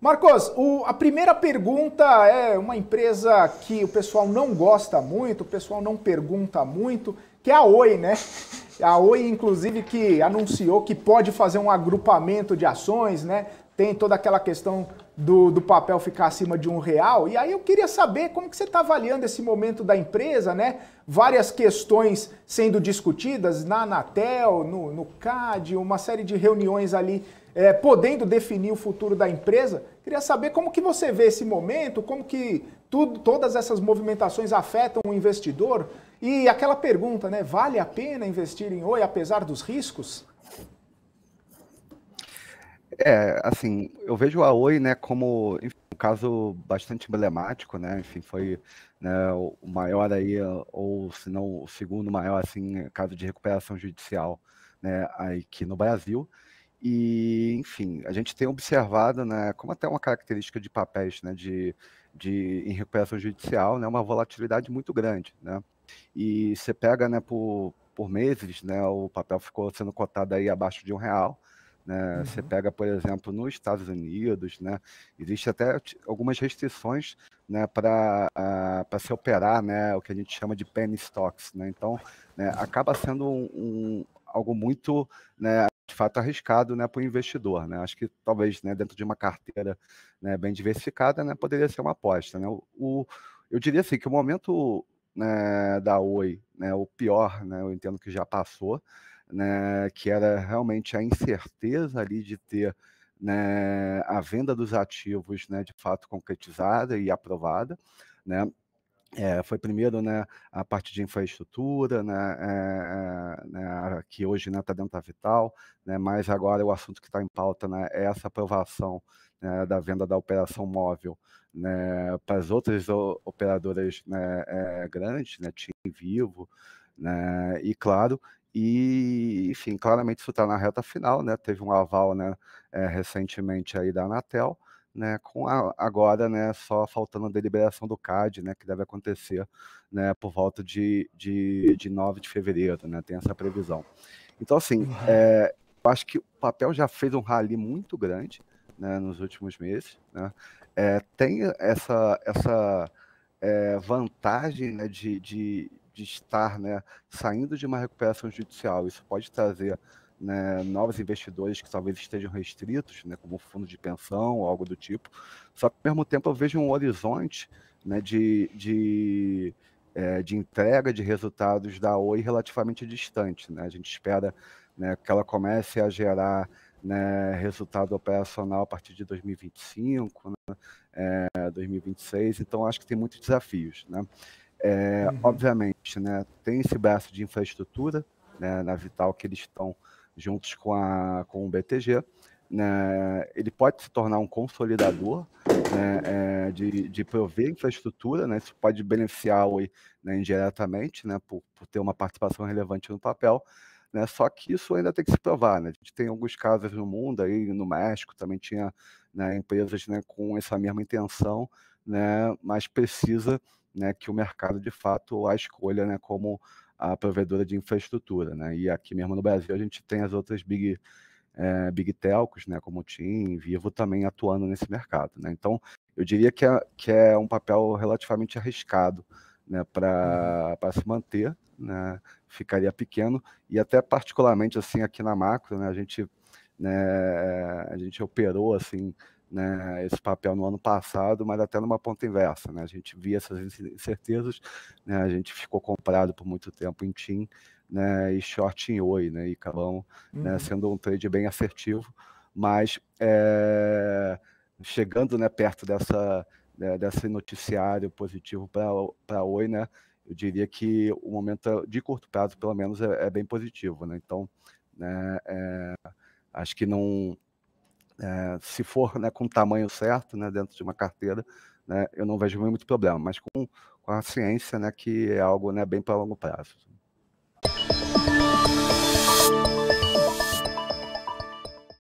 Marcos, o, a primeira pergunta é uma empresa que o pessoal não gosta muito, o pessoal não pergunta muito, que é a Oi, né? A Oi, inclusive, que anunciou que pode fazer um agrupamento de ações, né? Tem toda aquela questão do, do papel ficar acima de um real. E aí eu queria saber como que você está avaliando esse momento da empresa, né? Várias questões sendo discutidas na Anatel, no, no CAD, uma série de reuniões ali é, podendo definir o futuro da empresa. Queria saber como que você vê esse momento, como que tudo, todas essas movimentações afetam o investidor. E aquela pergunta, né? Vale a pena investir em Oi apesar dos riscos? É, assim, eu vejo a Oi, né, como enfim, um caso bastante emblemático, né? Enfim, foi né, o maior aí, ou se não o segundo maior, assim, caso de recuperação judicial, né, aqui no Brasil. E, enfim, a gente tem observado, né, como até uma característica de papéis, né, de, de em recuperação judicial, né, uma volatilidade muito grande, né? E você pega, né, por, por meses, né, o papel ficou sendo cotado aí abaixo de um real, né? Uhum. Você pega, por exemplo, nos Estados Unidos, né? existe até algumas restrições né, para uh, ah, se operar né, o que a gente chama de penny stocks. Né? Então, né, acaba sendo um, um algo muito, né, de fato, arriscado né, para o investidor. Né? Acho que talvez né, dentro de uma carteira né, bem diversificada né, poderia ser uma aposta. Né? O, o eu diria assim que o momento né, da Oi, né, o pior, né, eu entendo que já passou né, que era realmente a incerteza ali de ter né, a venda dos ativos né, de fato concretizada e aprovada. Né? É, foi primeiro né, a parte de infraestrutura, né, é, é né, que hoje está né, dentro da Vital, né, mas agora o assunto que está em pauta né, é essa aprovação da venda da operação móvel para as outras operadoras é, grandes, né, Tim Vivo, e claro, e, enfim, claramente isso está na reta final, né? Teve um aval né, é, recentemente aí da Anatel, né? Com a, agora, né, só faltando a deliberação do CAD, né? Que deve acontecer né, por volta de, de, de 9 de fevereiro, né? Tem essa previsão. Então, assim, é, acho que o papel já fez um rally muito grande né, nos últimos meses. Né? É, tem essa, essa é, vantagem né, de, de, de estar né, saindo de uma recuperação judicial, isso pode trazer né, novos investidores que talvez estejam restritos, né, como fundo de pensão ou algo do tipo. Só que, ao mesmo tempo, eu vejo um horizonte né, de, de, é, de entrega de resultados da Oi relativamente distante. Né? A gente espera né, que ela comece a gerar né, resultado operacional a partir de 2025, né, é, 2026. Então, acho que tem muitos desafios. Né? É, uhum. Obviamente, né, tem esse braço de infraestrutura né, na Vital que eles estão juntos com, a, com o BTG. Né, ele pode se tornar um consolidador né, é, de, de prover infraestrutura, né, isso pode beneficiar o né, indiretamente, né, por, por ter uma participação relevante no papel, né, só que isso ainda tem que se provar. Né? A gente tem alguns casos no mundo, aí no México também tinha né, empresas né, com essa mesma intenção, né, mas precisa né, que o mercado de fato a escolha né, como a provedora de infraestrutura. Né? E aqui mesmo no Brasil a gente tem as outras big, é, big telcos, né, como o TIM, Vivo, também atuando nesse mercado. Né? Então, eu diria que é, que é um papel relativamente arriscado né, para uhum. se manter, né, ficaria pequeno, e até particularmente assim aqui na macro, né, a, gente, né, a gente operou assim né, esse papel no ano passado, mas até numa ponta inversa. Né? A gente via essas incertezas, né? a gente ficou comprado por muito tempo em TIM né, e short em OI, né, e acabamos né? uhum. né, sendo um trade bem assertivo, mas é, chegando né, perto dessa, né, desse noticiário positivo para OI, né, eu diria que o momento de curto prazo, pelo menos, é, é bem positivo. Né? Então, né, é, acho que não é, se for né, com o tamanho certo, né, dentro de uma carteira, né, eu não vejo muito problema, mas com, com a ciência, né, que é algo né, bem para longo prazo.